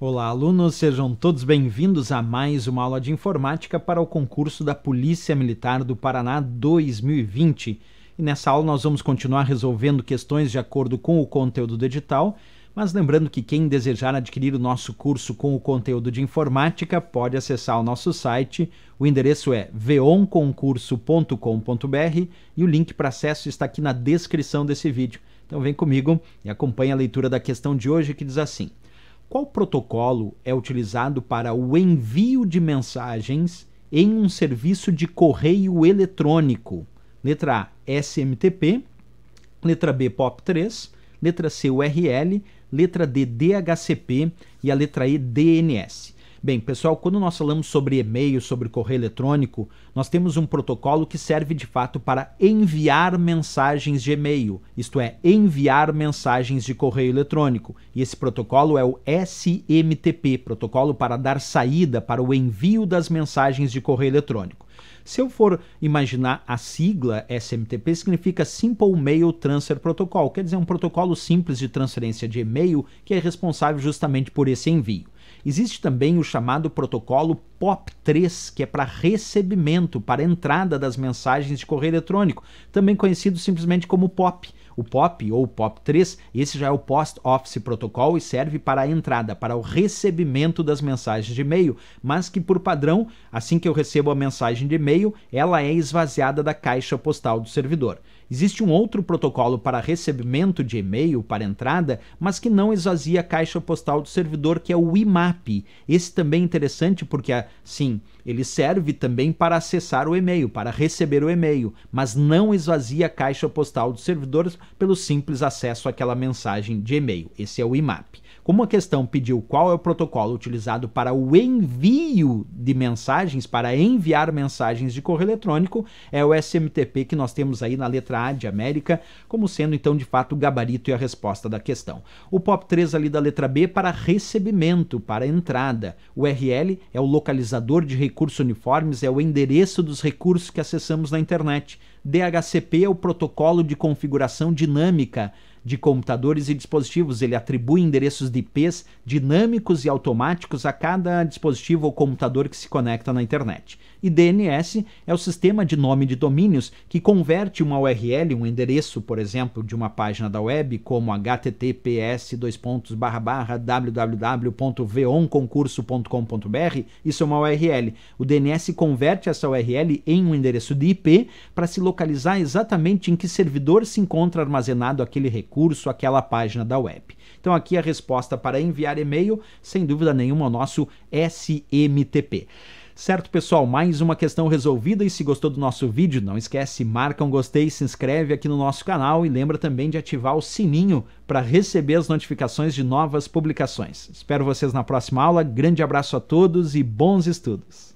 Olá, alunos, sejam todos bem-vindos a mais uma aula de informática para o concurso da Polícia Militar do Paraná 2020. E nessa aula nós vamos continuar resolvendo questões de acordo com o conteúdo do edital, mas lembrando que quem desejar adquirir o nosso curso com o conteúdo de informática pode acessar o nosso site. O endereço é veonconcurso.com.br e o link para acesso está aqui na descrição desse vídeo. Então vem comigo e acompanhe a leitura da questão de hoje que diz assim: qual protocolo é utilizado para o envio de mensagens em um serviço de correio eletrônico? Letra A, SMTP. Letra B, POP3. Letra C, URL. Letra D, DHCP. E a letra E, DNS. Bem, pessoal, quando nós falamos sobre e-mail, sobre correio eletrônico, nós temos um protocolo que serve de fato para enviar mensagens de e-mail, isto é, enviar mensagens de correio eletrônico. E esse protocolo é o SMTP protocolo para dar saída para o envio das mensagens de correio eletrônico. Se eu for imaginar a sigla SMTP, significa Simple Mail Transfer Protocol, quer dizer, um protocolo simples de transferência de e-mail que é responsável justamente por esse envio. Existe também o chamado protocolo POP3, que é para recebimento, para entrada das mensagens de correio eletrônico, também conhecido simplesmente como POP. O POP ou POP3, esse já é o Post Office Protocol e serve para a entrada, para o recebimento das mensagens de e-mail, mas que por padrão, assim que eu recebo a mensagem de e-mail, ela é esvaziada da caixa postal do servidor. Existe um outro protocolo para recebimento de e-mail para entrada, mas que não esvazia a caixa postal do servidor, que é o IMAP. Esse também é interessante porque a sim, ele serve também para acessar o e-mail, para receber o e-mail, mas não esvazia a caixa postal dos servidores pelo simples acesso àquela mensagem de e-mail. Esse é o IMAP. Como a questão pediu qual é o protocolo utilizado para o envio de mensagens, para enviar mensagens de correio eletrônico, é o SMTP que nós temos aí na letra A de América, como sendo então de fato o gabarito e a resposta da questão. O POP 3 ali da letra B para recebimento, para entrada. O URL é o localizador de recursos uniformes, é o endereço dos recursos que acessamos na internet. DHCP é o protocolo de configuração dinâmica de computadores e dispositivos. Ele atribui endereços de IPs dinâmicos e automáticos a cada dispositivo ou computador que se conecta na internet. E DNS é o sistema de nome de domínios que converte uma URL, um endereço, por exemplo, de uma página da web, como https www.veonconcurso.com.br, isso é uma URL. O DNS converte essa URL em um endereço de IP para se localizar localizar exatamente em que servidor se encontra armazenado aquele recurso, aquela página da web. Então aqui a resposta para enviar e-mail, sem dúvida nenhuma, o nosso SMTP. Certo, pessoal, mais uma questão resolvida e se gostou do nosso vídeo, não esquece, marca um gostei, se inscreve aqui no nosso canal e lembra também de ativar o sininho para receber as notificações de novas publicações. Espero vocês na próxima aula, grande abraço a todos e bons estudos!